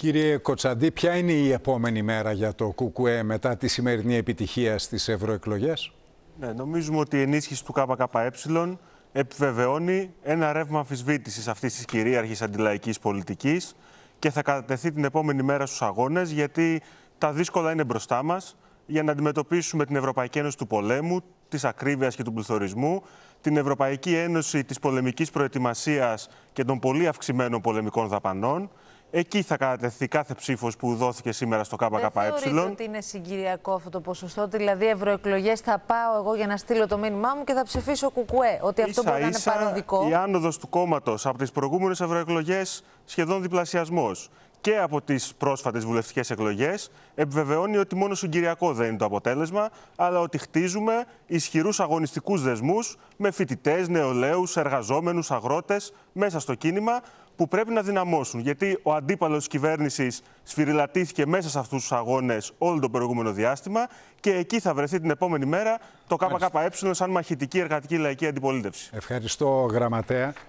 Κύριε Κοτσαντή, ποια είναι η επόμενη μέρα για το ΚΚΕ μετά τη σημερινή επιτυχία στις ευρωεκλογές. Ναι, νομίζουμε ότι η ενίσχυση του ΚΚΕ επιβεβαιώνει ένα ρεύμα αμφισβήτησης αυτής της κυρίαρχης αντιλαϊκής πολιτικής και θα κατατεθεί την επόμενη μέρα στους αγώνες γιατί τα δύσκολα είναι μπροστά μας για να αντιμετωπίσουμε την Ευρωπαϊκή Ένωση του πολέμου, της ακρίβειας και του πληθωρισμού, την Ευρωπαϊκή Ένωση της Πολεμικής προετοιμασίας και των πολύ αυξημένων πολεμικών δαπανών, Εκεί θα κατατεθεί κάθε ψήφος που δόθηκε σήμερα στο ΚΚΕ. Δεν θεωρείτε ότι είναι συγκυριακό αυτό το ποσοστό. Δηλαδή, ευρωεκλογές θα πάω εγώ για να στείλω το μήνυμά μου και θα ψηφίσω κουκουέ. Ότι αυτό μπορεί να είναι παροδικό. Η άνοδος του κόμματος από τις προηγούμενες ευρωεκλογές σχεδόν διπλασιασμός και από τις πρόσφατες βουλευτικές εκλογές επιβεβαιώνει ότι μόνο συγκυριακό δεν είναι το αποτέλεσμα, αλλά ότι χτίζουμε ισχυρούς αγωνιστικούς δεσμούς με φοιτητές, νεολαίους, εργαζόμενους, αγρότες μέσα στο κίνημα που πρέπει να δυναμώσουν. Γιατί ο αντίπαλος της κυβέρνησης σφυριλατήθηκε μέσα σε αυτούς τους αγώνες όλο το προηγούμενο διάστημα και εκεί θα βρεθεί την επόμενη μέρα το ΚΚΕ σαν μαχητική εργατική λαϊκή αντιπολίτευση. Ευχαριστώ, Γραμματέα.